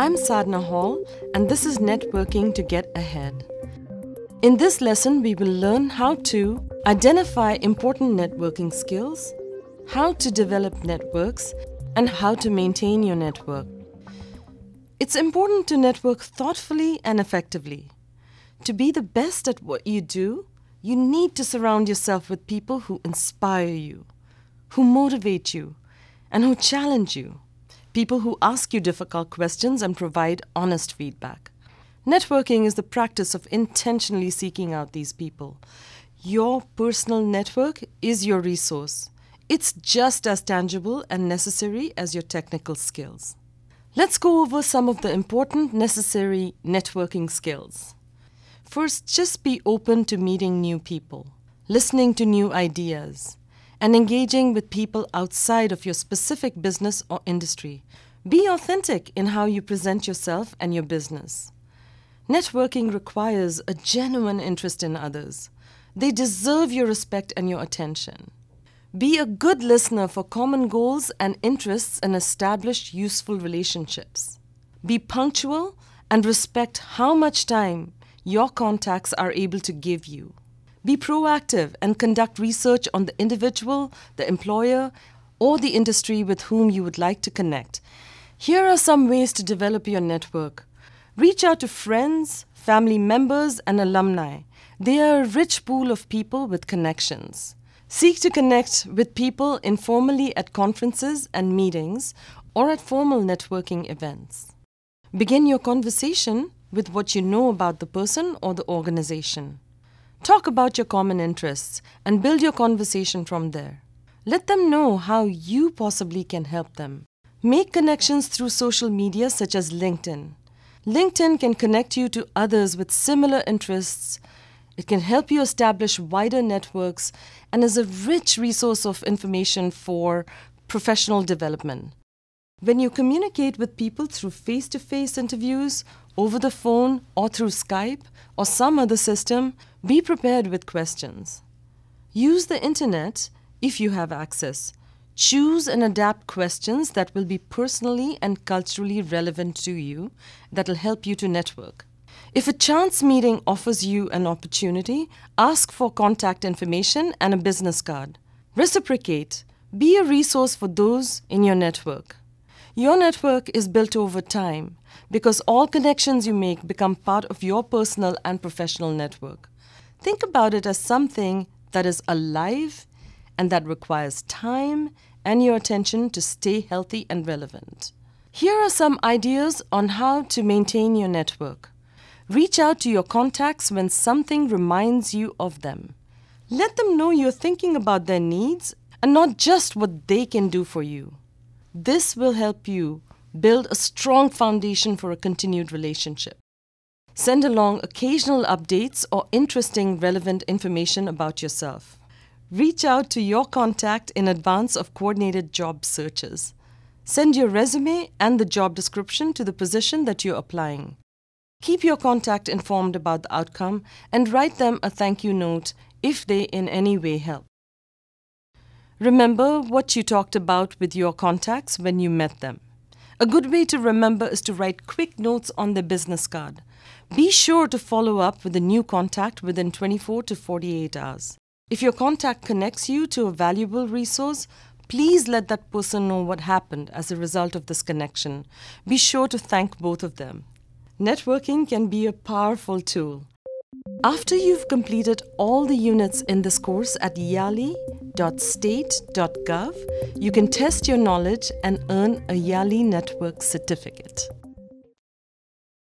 I'm Sadhna Hall and this is Networking to Get Ahead. In this lesson, we will learn how to identify important networking skills, how to develop networks, and how to maintain your network. It's important to network thoughtfully and effectively. To be the best at what you do, you need to surround yourself with people who inspire you, who motivate you, and who challenge you people who ask you difficult questions and provide honest feedback. Networking is the practice of intentionally seeking out these people. Your personal network is your resource. It's just as tangible and necessary as your technical skills. Let's go over some of the important necessary networking skills. First, just be open to meeting new people, listening to new ideas, and engaging with people outside of your specific business or industry. Be authentic in how you present yourself and your business. Networking requires a genuine interest in others. They deserve your respect and your attention. Be a good listener for common goals and interests and establish useful relationships. Be punctual and respect how much time your contacts are able to give you. Be proactive and conduct research on the individual, the employer, or the industry with whom you would like to connect. Here are some ways to develop your network. Reach out to friends, family members, and alumni. They are a rich pool of people with connections. Seek to connect with people informally at conferences and meetings or at formal networking events. Begin your conversation with what you know about the person or the organization. Talk about your common interests and build your conversation from there. Let them know how you possibly can help them. Make connections through social media such as LinkedIn. LinkedIn can connect you to others with similar interests. It can help you establish wider networks and is a rich resource of information for professional development. When you communicate with people through face to face interviews, over the phone, or through Skype, or some other system, be prepared with questions. Use the internet if you have access. Choose and adapt questions that will be personally and culturally relevant to you, that will help you to network. If a chance meeting offers you an opportunity, ask for contact information and a business card. Reciprocate. Be a resource for those in your network. Your network is built over time because all connections you make become part of your personal and professional network. Think about it as something that is alive and that requires time and your attention to stay healthy and relevant. Here are some ideas on how to maintain your network. Reach out to your contacts when something reminds you of them. Let them know you're thinking about their needs and not just what they can do for you. This will help you build a strong foundation for a continued relationship. Send along occasional updates or interesting relevant information about yourself. Reach out to your contact in advance of coordinated job searches. Send your resume and the job description to the position that you're applying. Keep your contact informed about the outcome and write them a thank you note if they in any way help. Remember what you talked about with your contacts when you met them. A good way to remember is to write quick notes on the business card. Be sure to follow up with a new contact within 24 to 48 hours. If your contact connects you to a valuable resource, please let that person know what happened as a result of this connection. Be sure to thank both of them. Networking can be a powerful tool. After you've completed all the units in this course at yali.state.gov, you can test your knowledge and earn a Yali Network certificate.